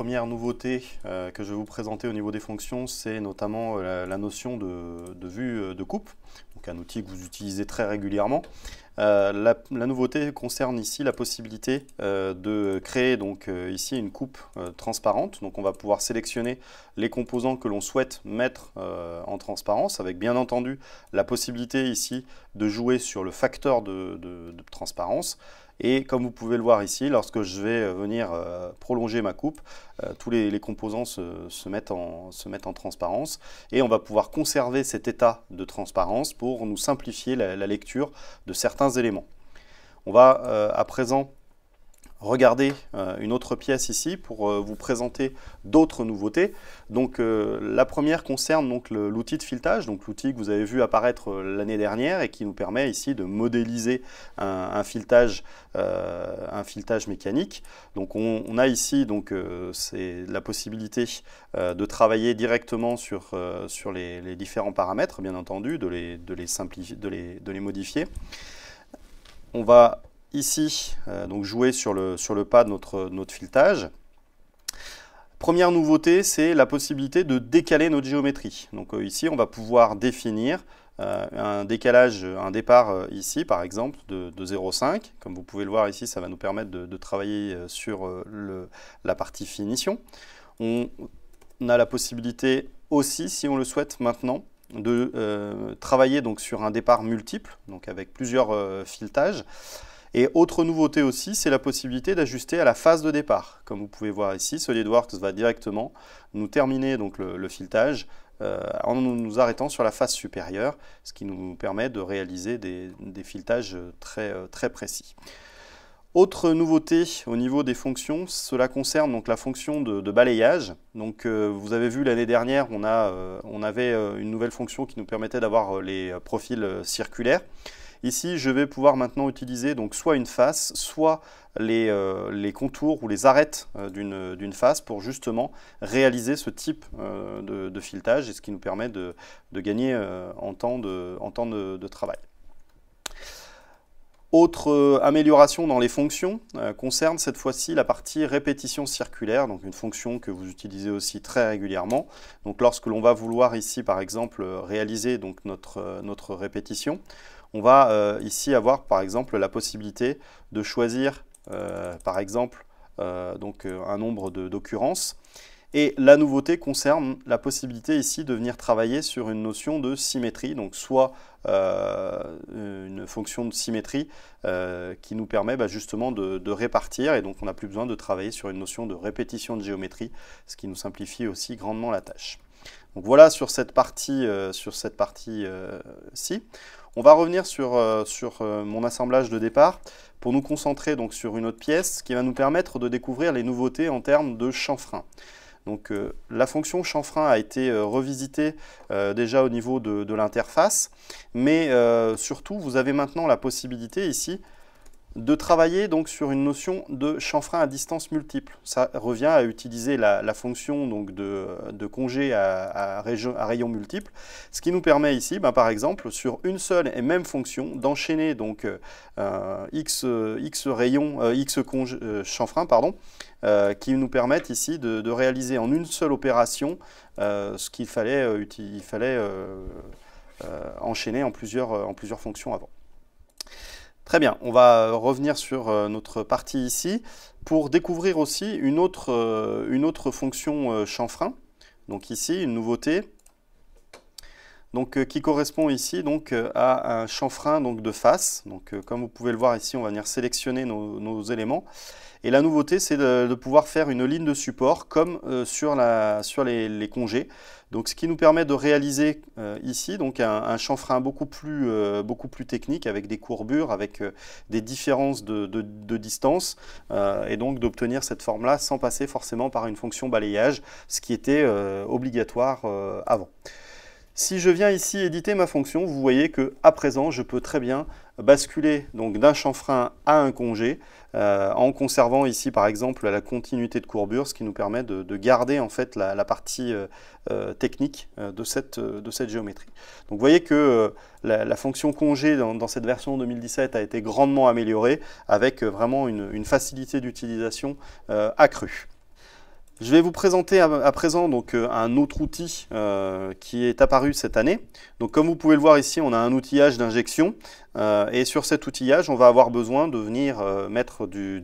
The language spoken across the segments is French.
première nouveauté euh, que je vais vous présenter au niveau des fonctions, c'est notamment euh, la, notion de, vue euh, de coupe, donc un outil que vous utilisez très régulièrement. La, nouveauté concerne ici la possibilité de créer donc ici une coupe transparente. Donc on va pouvoir sélectionner les composants que l'on souhaite mettre en transparence, avec bien entendu la possibilité ici de jouer sur le facteur de transparence. Et comme vous pouvez le voir ici, lorsque je vais euh, venir euh, prolonger ma coupe, euh, tous les, composants se, mettent en, transparence et on va pouvoir conserver cet état de transparence pour nous simplifier la lecture de certains éléments. On va à présent regarder euh, une autre pièce ici pour euh, vous présenter d'autres nouveautés. Donc euh, la première concerne donc l'outil de filetage, donc l'outil que vous avez vu apparaître l'année dernière et qui nous permet ici de modéliser un, filetage, un filetage mécanique. Donc on, a ici donc c'est la possibilité de travailler directement sur, sur les, différents paramètres, bien entendu, de les, de les, simplifier, de les, de les modifier. On va ici, euh, donc jouer sur le, sur le pas de notre, notre filetage. Première nouveauté, c'est la possibilité de décaler notre géométrie. Donc euh, ici, on va pouvoir définir euh, un décalage, un départ ici par exemple de, 0,5. Comme vous pouvez le voir ici, ça va nous permettre de, travailler sur la partie finition. On, a la possibilité aussi, si on le souhaite maintenant, de travailler donc sur un départ multiple, donc avec plusieurs filetages. Et autre nouveauté aussi, c'est la possibilité d'ajuster à la phase de départ. Comme vous pouvez voir ici, SolidWorks va directement nous terminer donc le, filetage euh, en nous arrêtant sur la face supérieure, ce qui nous permet de réaliser des, filetages très, euh, très précis. Autre nouveauté au niveau des fonctions, cela concerne donc la fonction de, balayage. Donc, euh, vous avez vu l'année dernière, on, on avait une nouvelle fonction qui nous permettait d'avoir les profils circulaires. Ici, je vais pouvoir maintenant utiliser donc soit une face, soit les, euh, contours ou les arêtes euh, d'une face pour justement réaliser ce type euh, de, filetage et ce qui nous permet de, gagner en temps, de, en temps de travail. Autre amélioration dans les fonctions concerne cette fois-ci la partie répétition circulaire, donc une fonction que vous utilisez aussi très régulièrement. Donc lorsque l'on va vouloir ici par exemple réaliser donc notre, notre répétition, on va euh, ici avoir par exemple la possibilité de choisir euh, par exemple euh, donc, un nombre d'occurrences. Et la nouveauté concerne la possibilité ici de venir travailler sur une notion de symétrie, donc soit une fonction de symétrie qui nous permet bah, justement de, répartir, et donc on n'a plus besoin de travailler sur une notion de répétition de géométrie, ce qui nous simplifie aussi grandement la tâche. Donc voilà sur cette partie, sur cette partie ci. On va revenir sur, euh, euh, mon assemblage de départ pour nous concentrer donc sur une autre pièce qui va nous permettre de découvrir les nouveautés en termes de chanfrein. Donc euh, la fonction chanfrein a été revisitée déjà au niveau de, de l'interface, mais surtout vous avez maintenant la possibilité ici de travailler donc sur une notion de chanfrein à distance multiple. Ça revient à utiliser la, fonction donc de, congé à, rayon multiple, ce qui nous permet ici, ben, par exemple, sur une seule et même fonction, d'enchaîner donc euh, x, x euh, x euh, chanfrein, pardon, qui nous permettent ici de, réaliser en une seule opération ce qu'il fallait, fallait enchaîner en plusieurs, en plusieurs fonctions avant. Très bien, on va euh, revenir sur euh, notre partie ici pour découvrir aussi une autre, euh, fonction chanfrein. Donc ici, une nouveauté donc, qui correspond ici donc, à un chanfrein donc, de face. Donc, comme vous pouvez le voir ici, on va venir sélectionner nos éléments. Et la nouveauté, c'est de, pouvoir faire une ligne de support comme euh, sur, la, sur les, congés. Donc, ce qui nous permet de réaliser euh, ici donc un, chanfrein beaucoup plus, euh, beaucoup plus technique avec des courbures, avec des différences de, de distance et donc d'obtenir cette forme-là sans passer forcément par une fonction balayage, ce qui était obligatoire avant. Si je viens ici éditer ma fonction, vous voyez que à présent, je peux très bien basculer donc d'un chanfrein à un congé euh, en conservant ici par exemple la continuité de courbure, ce qui nous permet de, garder en fait la, partie euh, euh, technique de cette, de cette géométrie. Donc vous voyez que la, fonction congé dans, cette version 2017 a été grandement améliorée avec vraiment une facilité d'utilisation accrue. Je vais vous présenter à, présent donc, euh, un autre outil euh, qui est apparu cette année. Donc, comme vous pouvez le voir ici, on a un outillage d'injection. Euh, et sur cet outillage, on va avoir besoin de venir mettre du,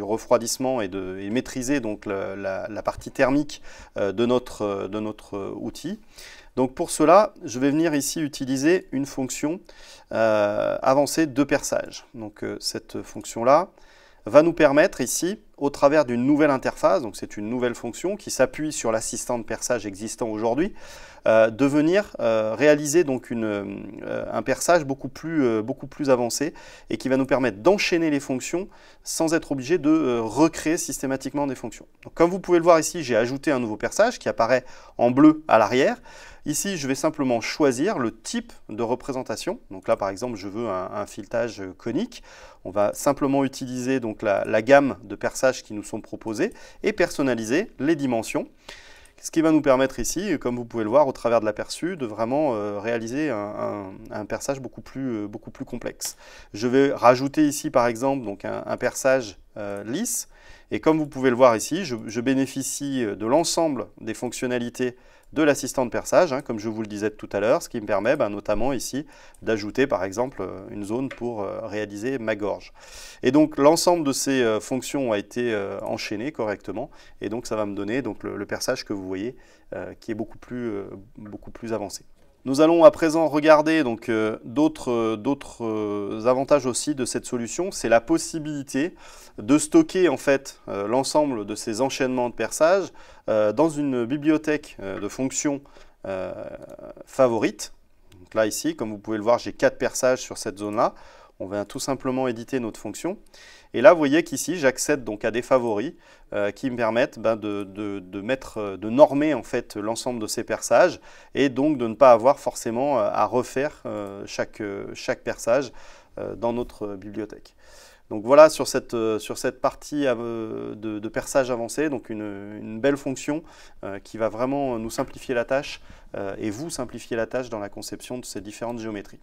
refroidissement et, de, maîtriser donc, la, partie thermique de notre, de notre outil. Donc pour cela, je vais venir ici utiliser une fonction avancée de perçage. Donc cette fonction-là, va nous permettre ici, au travers d'une nouvelle interface, donc c'est une nouvelle fonction qui s'appuie sur l'assistant de perçage existant aujourd'hui, euh, de venir euh, réaliser donc euh, un perçage beaucoup plus, beaucoup plus avancé et qui va nous permettre d'enchaîner les fonctions sans être obligé de recréer systématiquement des fonctions. Donc, comme vous pouvez le voir ici, j'ai ajouté un nouveau perçage qui apparaît en bleu à l'arrière. Ici, je vais simplement choisir le type de représentation. Donc là, par exemple, je veux un, filetage conique. On va simplement utiliser donc, la, gamme de perçages qui nous sont proposés et personnaliser les dimensions. Ce qui va nous permettre ici, comme vous pouvez le voir au travers de l'aperçu, de vraiment euh, réaliser un, perçage beaucoup plus, euh, beaucoup plus complexe. Je vais rajouter ici par exemple donc un, perçage euh, lisse. Et comme vous pouvez le voir ici, je, je bénéficie de l'ensemble des fonctionnalités de l'assistant de perçage, hein, comme je vous le disais tout à l'heure, ce qui me permet ben, notamment ici d'ajouter par exemple euh, une zone pour euh, réaliser ma gorge. Et donc l'ensemble de ces euh, fonctions a été enchaîné correctement et donc ça va me donner donc, le, le perçage que vous voyez qui est beaucoup plus, beaucoup plus avancé. Nous allons à présent regarder donc euh, d'autres euh, euh, avantages aussi de cette solution, c'est la possibilité de stocker en fait l'ensemble de ces enchaînements de perçage dans une bibliothèque de fonctions favorites. là ici, comme vous pouvez le voir, j'ai quatre perçages sur cette zone-là. On va tout simplement éditer notre fonction. Et là, vous voyez qu'ici, j'accède donc à des favoris euh, qui me permettent ben, de, mettre, euh, de normer en fait l'ensemble de ces perçages et donc de ne pas avoir forcément euh, à refaire chaque, chaque perçage dans notre bibliothèque. Donc voilà sur cette, sur cette partie de, perçage avancé, donc une, belle fonction qui va vraiment nous simplifier la tâche et vous simplifier la tâche dans la conception de ces différentes géométries.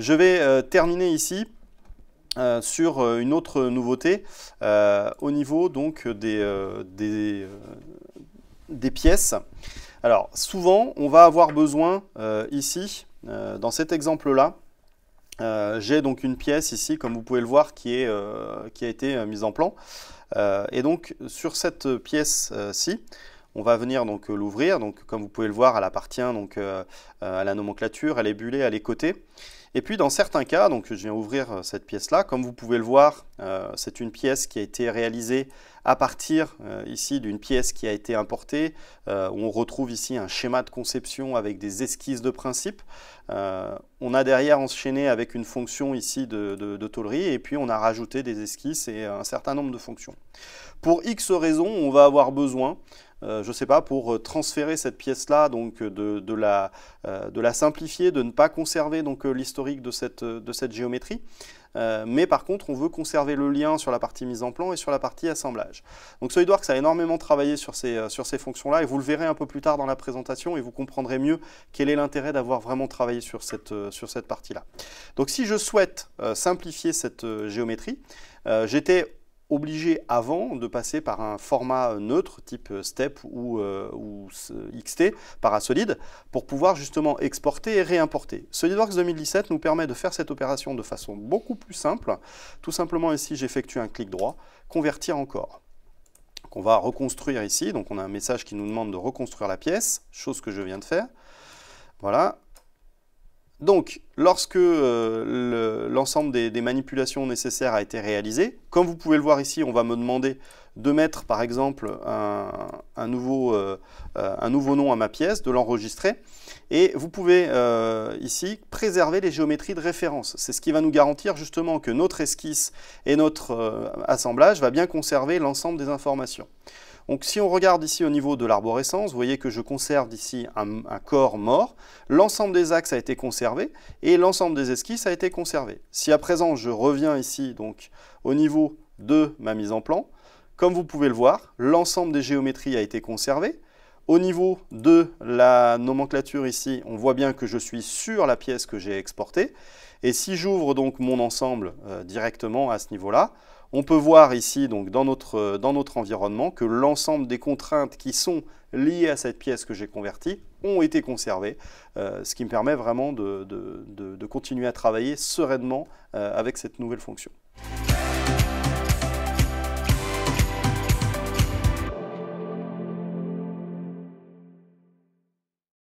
Je vais terminer ici euh, sur euh, une autre nouveauté euh, au niveau donc des, pièces. Alors souvent on va avoir besoin ici, dans cet exemple là, j'ai donc une pièce ici comme vous pouvez le voir qui, a été mise en plan. et donc sur cette pièce-ci, on va venir donc l'ouvrir. Donc comme vous pouvez le voir, elle appartient donc à la nomenclature, elle est bulée elle est cotée. Et puis dans certains cas, donc je viens ouvrir euh, cette pièce-là, comme vous pouvez le voir, euh, c'est une pièce qui a été réalisée à partir euh, ici d'une pièce qui a été importée. on retrouve ici un schéma de conception avec des esquisses de principe. on a derrière enchaîné avec une fonction ici de, de, de et puis on a rajouté des esquisses et un certain nombre de fonctions. Pour X raisons, on va avoir besoin euh, je ne sais pas, pour euh, transférer cette pièce-là, donc euh, de, la, de la simplifier, de ne pas conserver donc l'historique de cette, de cette géométrie. mais par contre, on veut conserver le lien sur la partie mise en plan et sur la partie assemblage. Donc SolidWorks a énormément travaillé sur ces, ces fonctions-là, et vous le verrez un peu plus tard dans la présentation, et vous comprendrez mieux quel est l'intérêt d'avoir vraiment travaillé sur cette, sur cette partie-là. Donc si je souhaite simplifier cette géométrie, j'étais obligé avant de passer par un format neutre type STEP ou, euh, XT, parasolide pour pouvoir justement exporter et réimporter. SolidWorks 2017 nous permet de faire cette opération de façon beaucoup plus simple. Tout simplement ici, j'effectue un clic droit, convertir encore. On va reconstruire ici, donc on a un message qui nous demande de reconstruire la pièce, chose que je viens de faire. Voilà, donc, lorsque euh, l'ensemble des, manipulations nécessaires a été réalisé, comme vous pouvez le voir ici, on va me demander de mettre par exemple un, euh, euh, nouveau, nom à ma pièce, de l'enregistrer, et vous pouvez ici préserver les géométries de référence. C'est ce qui va nous garantir justement que notre esquisse et notre assemblage va bien conserver l'ensemble des informations. Donc si on regarde ici au niveau de l'arborescence, vous voyez que je conserve ici un, corps mort, l'ensemble des axes a été conservé et l'ensemble des esquisses a été conservé. Si à présent je reviens ici donc au niveau de ma mise en plan, comme vous pouvez le voir, l'ensemble des géométries a été conservé. Au niveau de la nomenclature ici, on voit bien que je suis sur la pièce que j'ai exportée. Et si j'ouvre donc mon ensemble euh, directement à ce niveau-là, on peut voir ici, donc, euh, dans notre, environnement, que l'ensemble des contraintes qui sont liées à cette pièce que j'ai convertie ont été conservées, euh, ce qui me permet vraiment de, continuer à travailler sereinement euh, avec cette nouvelle fonction.